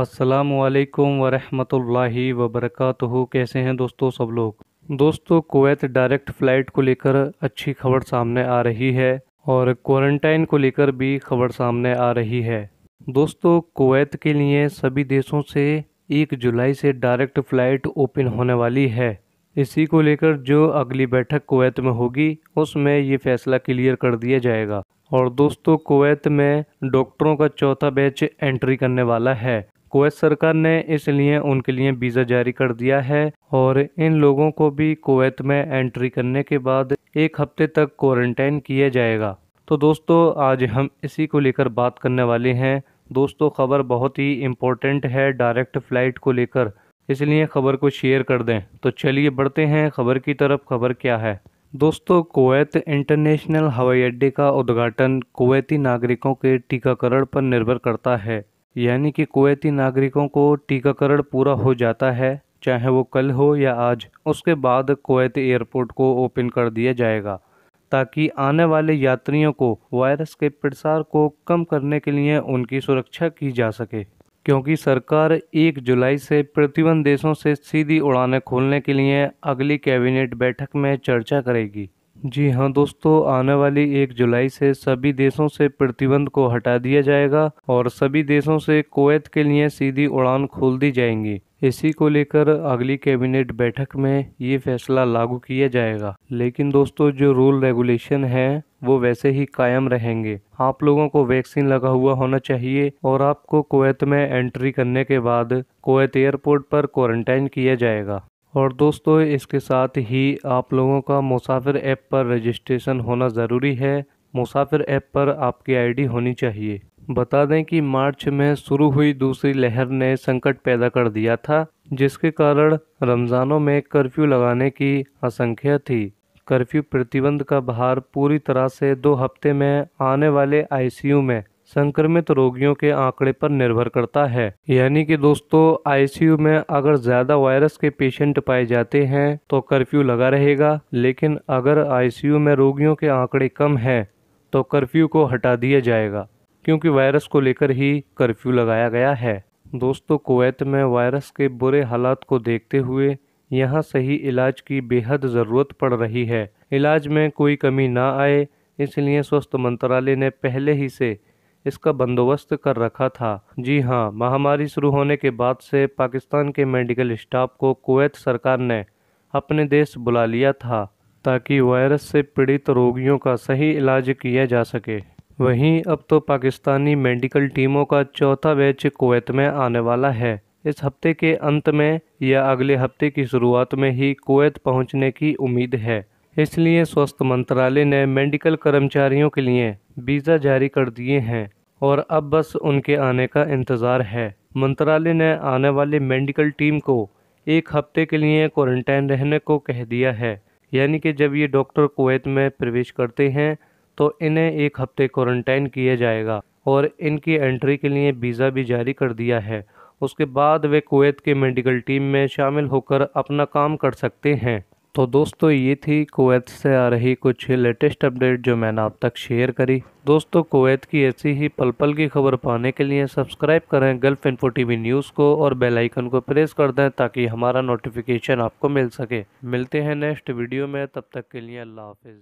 असलकम वरहमतुल्लाहि वबरकatuह कैसे हैं दोस्तों सब लोग दोस्तों कुवैत डायरेक्ट फ़्लाइट को लेकर अच्छी खबर सामने आ रही है और क्वारंटाइन को लेकर भी खबर सामने आ रही है दोस्तों कुवैत के लिए सभी देशों से एक जुलाई से डायरेक्ट फ़्लाइट ओपन होने वाली है इसी को लेकर जो अगली बैठक कुवैत में होगी उसमें ये फैसला क्लियर कर दिया जाएगा और दोस्तों कुवैत में डॉक्टरों का चौथा बैच एंट्री करने वाला है कुवैत सरकार ने इसलिए उनके लिए वीज़ा जारी कर दिया है और इन लोगों को भी कुवैत में एंट्री करने के बाद एक हफ्ते तक क्वारंटाइन किया जाएगा तो दोस्तों आज हम इसी को लेकर बात करने वाले हैं दोस्तों खबर बहुत ही इम्पोर्टेंट है डायरेक्ट फ्लाइट को लेकर इसलिए खबर को शेयर कर दें तो चलिए बढ़ते हैं खबर की तरफ खबर क्या है दोस्तों कुवैत इंटरनेशनल हवाई अड्डे का उद्घाटन कुवैती नागरिकों के टीकाकरण पर निर्भर करता है यानी कि कुवैती नागरिकों को टीकाकरण पूरा हो जाता है चाहे वो कल हो या आज उसके बाद कुवैत एयरपोर्ट को ओपन कर दिया जाएगा ताकि आने वाले यात्रियों को वायरस के प्रसार को कम करने के लिए उनकी सुरक्षा की जा सके क्योंकि सरकार 1 जुलाई से प्रतिबंध देशों से सीधी उड़ानें खोलने के लिए अगली कैबिनेट बैठक में चर्चा करेगी जी हाँ दोस्तों आने वाली एक जुलाई से सभी देशों से प्रतिबंध को हटा दिया जाएगा और सभी देशों से कोवैत के लिए सीधी उड़ान खोल दी जाएंगी इसी को लेकर अगली कैबिनेट बैठक में ये फैसला लागू किया जाएगा लेकिन दोस्तों जो रूल रेगुलेशन है वो वैसे ही कायम रहेंगे आप लोगों को वैक्सीन लगा हुआ होना चाहिए और आपको कुवैत में एंट्री करने के बाद कुवैत एयरपोर्ट पर क्वारंटाइन किया जाएगा और दोस्तों इसके साथ ही आप लोगों का मुसाफिर ऐप पर रजिस्ट्रेशन होना ज़रूरी है मुसाफिर ऐप पर आपकी आईडी होनी चाहिए बता दें कि मार्च में शुरू हुई दूसरी लहर ने संकट पैदा कर दिया था जिसके कारण रमज़ानों में कर्फ्यू लगाने की असंख्य थी कर्फ्यू प्रतिबंध का भार पूरी तरह से दो हफ्ते में आने वाले आईसीयू में संक्रमित रोगियों के आंकड़े पर निर्भर करता है यानी कि दोस्तों आईसीयू में अगर ज्यादा वायरस के पेशेंट पाए जाते हैं तो कर्फ्यू लगा रहेगा लेकिन अगर आईसीयू में रोगियों के आंकड़े कम हैं तो कर्फ्यू को हटा दिया जाएगा क्योंकि वायरस को लेकर ही कर्फ्यू लगाया गया है दोस्तों कुवैत में वायरस के बुरे हालात को देखते हुए यहाँ सही इलाज की बेहद ज़रूरत पड़ रही है इलाज में कोई कमी ना आए इसलिए स्वास्थ्य मंत्रालय ने पहले ही से इसका बंदोबस्त कर रखा था जी हाँ महामारी शुरू होने के बाद से पाकिस्तान के मेडिकल स्टाफ को कुवैत सरकार ने अपने देश बुला लिया था ताकि वायरस से पीड़ित रोगियों का सही इलाज किया जा सके वहीं अब तो पाकिस्तानी मेडिकल टीमों का चौथा बैच कुवैत में आने वाला है इस हफ्ते के अंत में या अगले हफ्ते की शुरुआत में ही कुवैत पहुंचने की उम्मीद है इसलिए स्वास्थ्य मंत्रालय ने मेडिकल कर्मचारियों के लिए वीज़ा जारी कर दिए हैं और अब बस उनके आने का इंतज़ार है मंत्रालय ने आने वाले मेडिकल टीम को एक हफ्ते के लिए क्वारंटाइन रहने को कह दिया है यानी कि जब ये डॉक्टर कुवैत में प्रवेश करते हैं तो इन्हें एक हफ्ते क्वारंटाइन किया जाएगा और इनकी एंट्री के लिए वीज़ा भी जारी कर दिया है उसके बाद वे कुवैत के मेडिकल टीम में शामिल होकर अपना काम कर सकते हैं तो दोस्तों ये थी कोवैत से आ रही कुछ लेटेस्ट अपडेट जो मैंने आप तक शेयर करी दोस्तों कोवैत की ऐसी ही पल पल की खबर पाने के लिए सब्सक्राइब करें गल्फ इन्फो टीवी न्यूज़ को और बेल आइकन को प्रेस कर दें ताकि हमारा नोटिफिकेशन आपको मिल सके मिलते हैं नेक्स्ट वीडियो में तब तक के लिए अल्लाह हाफिज़